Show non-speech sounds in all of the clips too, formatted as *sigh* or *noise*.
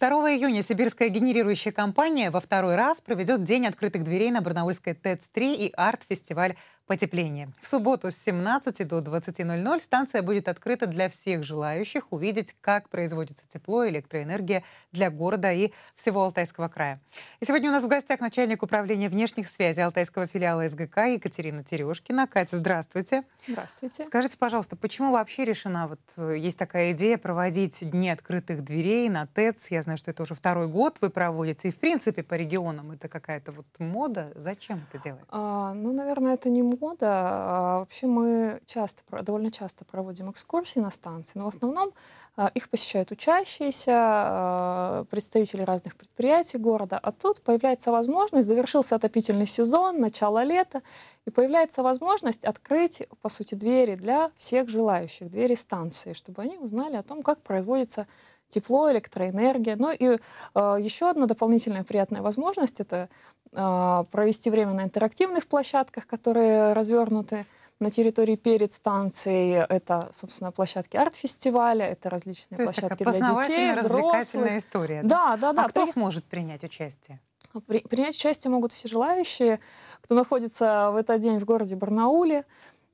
2 июня сибирская генерирующая компания во второй раз проведет День открытых дверей на Барнаульской ТЭЦ-3 и арт-фестиваль потепления. В субботу с 17 до 20.00 станция будет открыта для всех желающих увидеть, как производится тепло и электроэнергия для города и всего Алтайского края. И сегодня у нас в гостях начальник управления внешних связей Алтайского филиала СГК Екатерина Терешкина. Катя, здравствуйте. Здравствуйте. Скажите, пожалуйста, почему вообще решена, вот э, есть такая идея проводить Дни открытых дверей на ТЭЦ? Я знаю, знаю, что это уже второй год вы проводите, и в принципе по регионам это какая-то вот мода. Зачем это делается? А, ну, наверное, это не мода. А, вообще мы часто, довольно часто проводим экскурсии на станции, но в основном а, их посещают учащиеся, а, представители разных предприятий города. А тут появляется возможность, завершился отопительный сезон, начало лета, и появляется возможность открыть, по сути, двери для всех желающих, двери станции, чтобы они узнали о том, как производится тепло, электроэнергия. Ну и э, а, еще одна дополнительная приятная возможность — это э, провести время на интерактивных площадках, которые развернуты на территории перед станцией. Это, собственно, площадки арт-фестиваля, это различные То площадки для детей, взрослых. история. Да, да, да. да а кто при... сможет принять участие? При... Принять участие могут все желающие, кто находится в этот день в городе Барнауле.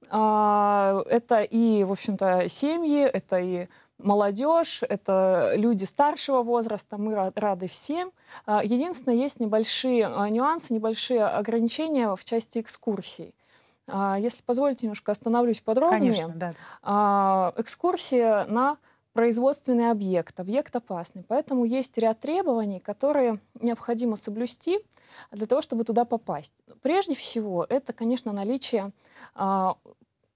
А, это и, в общем-то, семьи, это и молодежь, это люди старшего возраста, мы рады всем. А, единственное, есть небольшие а, нюансы, небольшие ограничения в части экскурсий. А, если позволите, немножко остановлюсь подробнее. Конечно, да. Экскурсия на производственный объект, объект опасный. Поэтому есть ряд требований, которые необходимо соблюсти для того, чтобы туда попасть. Прежде всего, это, конечно, наличие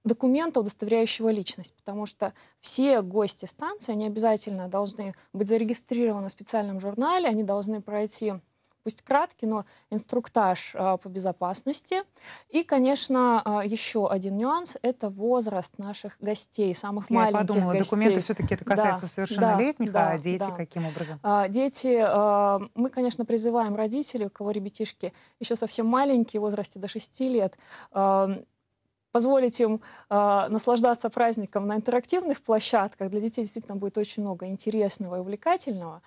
документа, удостоверяющего личность, потому что все гости станции, они обязательно должны быть зарегистрированы в специальном журнале, они должны пройти пусть краткий, но инструктаж а, по безопасности. И, конечно, а, еще один нюанс – это возраст наших гостей, самых Я маленьких подумала, гостей. документы все-таки это касается да, совершеннолетних, а да, а дети да. каким образом? дети, мы, конечно, призываем родителей, у кого ребятишки еще совсем маленькие, в возрасте до 6 лет, позволить им э, наслаждаться праздником на интерактивных площадках, для детей действительно будет очень много интересного и увлекательного.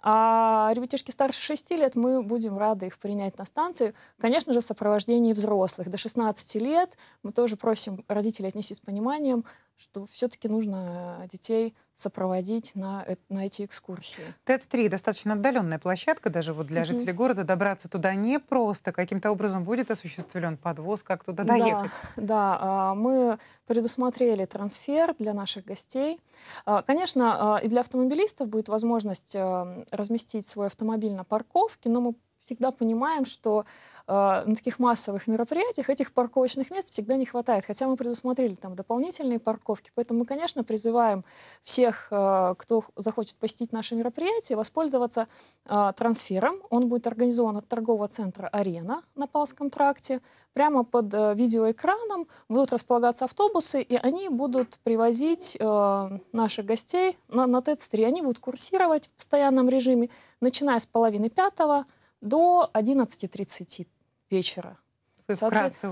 А ребятишки старше 6 лет, мы будем рады их принять на станцию. Конечно же, в сопровождении взрослых. До 16 лет мы тоже просим родителей отнестись с пониманием что все-таки нужно э, детей сопроводить на, на эти экскурсии. ТЭЦ-3 достаточно отдаленная площадка даже вот для mm-hmm. жителей города. Добраться туда непросто. Каким-то образом будет осуществлен подвоз, как туда доехать? Да, да, мы предусмотрели трансфер для наших гостей. А, конечно, а, и для автомобилистов будет возможность э, разместить свой автомобиль на парковке, но мы всегда понимаем, что э, на таких массовых мероприятиях этих парковочных мест всегда не хватает, хотя мы предусмотрели там дополнительные парковки. Поэтому мы, конечно, призываем всех, э, кто захочет посетить наше мероприятие, воспользоваться э, трансфером. Он будет организован от торгового центра «Арена» на Палском тракте. Прямо под э, видеоэкраном будут располагаться автобусы, и они будут привозить э, наших гостей на, на ТЭЦ-3. Они будут курсировать в постоянном режиме, начиная с половины пятого – до 11.30 вечера. Вы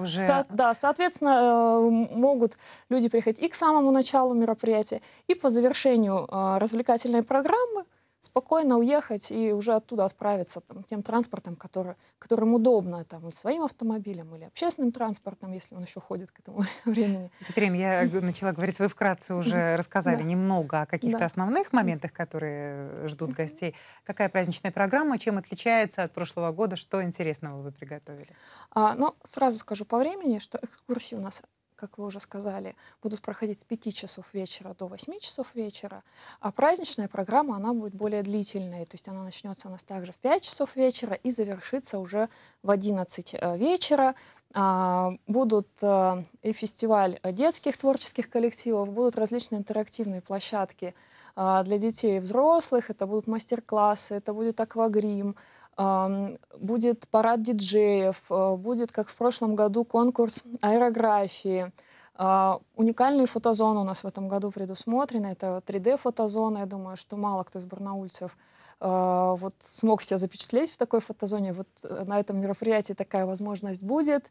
уже... Со... Да, соответственно, э, могут люди приходить и к самому началу мероприятия, и по завершению э, развлекательной программы – спокойно уехать и уже оттуда отправиться там, тем транспортом, который, которым удобно, там, или своим автомобилем, или общественным транспортом, если он еще ходит к этому *laughs* времени. Екатерина, я начала говорить, вы вкратце уже рассказали да. немного о каких-то да. основных моментах, которые э, ждут гостей. Какая праздничная программа, чем отличается от прошлого года, что интересного вы приготовили? А, ну, сразу скажу по времени, что экскурсии у нас как вы уже сказали, будут проходить с 5 часов вечера до 8 часов вечера, а праздничная программа, она будет более длительной, то есть она начнется у нас также в 5 часов вечера и завершится уже в 11 э, вечера. А, будут э, и фестиваль детских творческих коллективов, будут различные интерактивные площадки а, для детей и взрослых, это будут мастер-классы, это будет аквагрим, будет парад диджеев, э, будет, как в прошлом году, конкурс аэрографии. А, Уникальные фотозоны у нас в этом году предусмотрены. Это 3D-фотозона. Я думаю, что мало кто из барнаульцев а, вот смог себя запечатлеть в такой фотозоне. Вот э, на этом мероприятии такая возможность будет.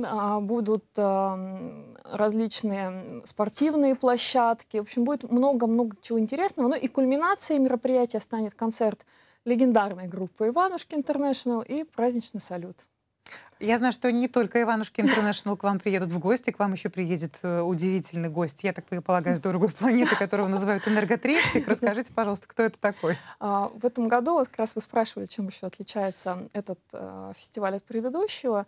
А, будут различные спортивные площадки. В общем, будет много-много чего интересного. Ну и кульминацией мероприятия станет концерт легендарной группы «Иванушки Интернешнл» и «Праздничный салют». Я знаю, что не только Иванушки Интернешнл к вам приедут в гости, к вам еще приедет э, удивительный гость, я так полагаю, с другой планеты, которого называют энерготрексик. Расскажите, пожалуйста, кто это такой? А, в этом году, вот как раз вы спрашивали, чем еще отличается этот э, фестиваль от предыдущего.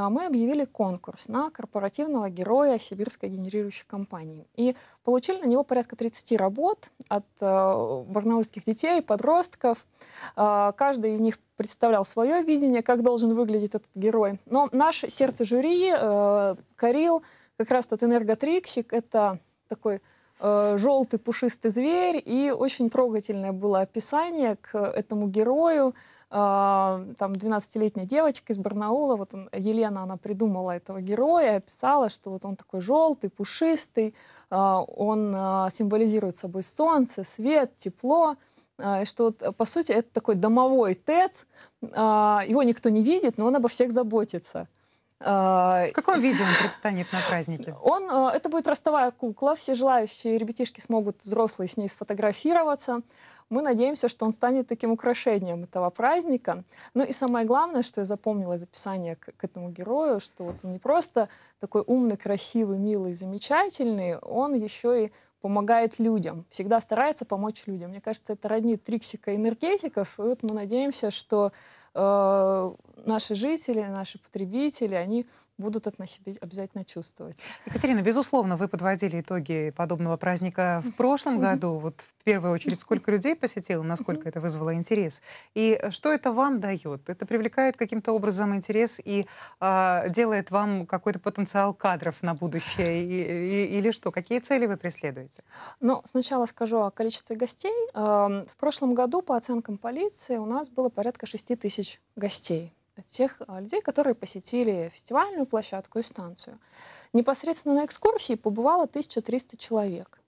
А мы объявили конкурс на корпоративного героя сибирской генерирующей компании. И получили на него порядка 30 работ от э, барнаульских детей, подростков. А, каждый из них представлял свое видение, как должен выглядеть этот герой. Но наше сердце жюри э, корил как раз этот энерготриксик. Это такой э, желтый пушистый зверь, и очень трогательное было описание к этому герою, а, там 12-летняя девочка из Барнаула, вот он, Елена, она придумала этого героя, описала, что вот он такой желтый, пушистый, а, он а, символизирует собой солнце, свет, тепло, и что вот, по сути это такой домовой ТЭЦ, его никто не видит, но он обо всех заботится. А, В каком виде он предстанет на празднике? *laughs* Он, э, это будет ростовая кукла. Все желающие ребятишки смогут взрослые с ней сфотографироваться. Мы надеемся, что он станет таким украшением этого праздника. Ну и самое главное, что я запомнила из описания к, к этому герою, что вот он не просто такой умный, красивый, милый, замечательный, он еще и помогает людям, всегда старается помочь людям. Мне кажется, это роднит Триксика энергетиков. И вот мы надеемся, что э, наши жители, наши потребители, они будут от на себе обязательно чувствовать. Екатерина, безусловно, вы подводили итоги подобного праздника в прошлом году. Вот в первую очередь, сколько людей посетило, насколько это вызвало интерес. И э, что это вам дает? Это привлекает каким-то образом интерес и э, делает вам какой-то потенциал кадров на будущее? И, и, или что? Какие цели вы преследуете? Ну, сначала скажу о количестве гостей. В прошлом году, по оценкам полиции, у нас было порядка 6 тысяч гостей тех а, людей, которые посетили фестивальную площадку и станцию. Непосредственно на экскурсии побывало 1300 человек.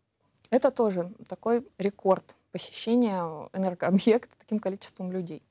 Это тоже такой рекорд посещения энергообъекта таким количеством людей.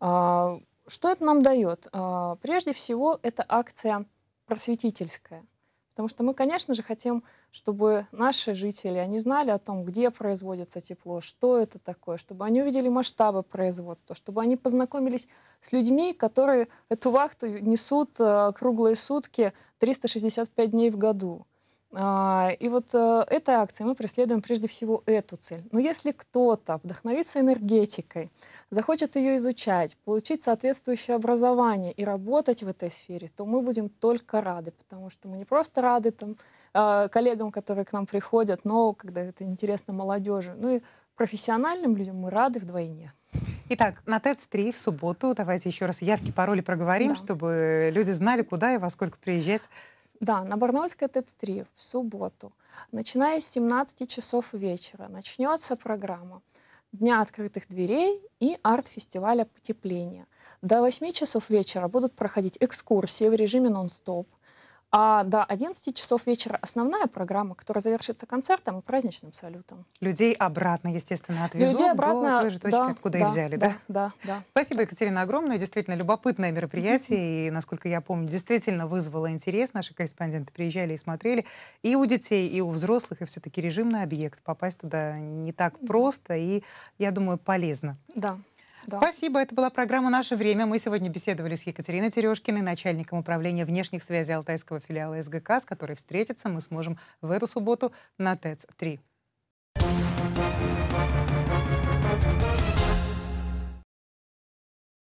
А, что это нам дает? А, прежде всего, это акция просветительская – Потому что мы, конечно же, хотим, чтобы наши жители, они знали о том, где производится тепло, что это такое, чтобы они увидели масштабы производства, чтобы они познакомились с людьми, которые эту вахту несут э, круглые сутки 365 дней в году. А, и вот э, этой акцией мы преследуем прежде всего эту цель. Но если кто-то вдохновится энергетикой, захочет ее изучать, получить соответствующее образование и работать в этой сфере, то мы будем только рады, потому что мы не просто рады там, а, коллегам, которые к нам приходят, но когда это интересно молодежи, ну и профессиональным людям мы рады вдвойне. Итак, на ТЭЦ-3 в субботу, давайте еще раз явки, пароли проговорим, да. чтобы люди знали, куда и во сколько приезжать да, на Барнольской ТЭЦ-3 в субботу, начиная с 17 часов вечера, начнется программа Дня открытых дверей и арт-фестиваля потепления. До 8 часов вечера будут проходить экскурсии в режиме нон-стоп. А до 11 часов вечера основная программа, которая завершится концертом и праздничным салютом. Людей обратно, естественно, отвезут Людей обратно, до той же точки, да, откуда да, их взяли, да, да? Да, да. Спасибо, Екатерина, огромное. Действительно, любопытное мероприятие. *laughs* И, насколько я помню, действительно вызвало интерес. Наши корреспонденты приезжали и смотрели. И у детей, и у взрослых. И все-таки режимный объект. Попасть туда не так просто и, я думаю, полезно. Да. Да. Спасибо. Это была программа «Наше время». Мы сегодня беседовали с Екатериной Терешкиной, начальником управления внешних связей Алтайского филиала СГК, с которой встретиться мы сможем в эту субботу на ТЭЦ-3.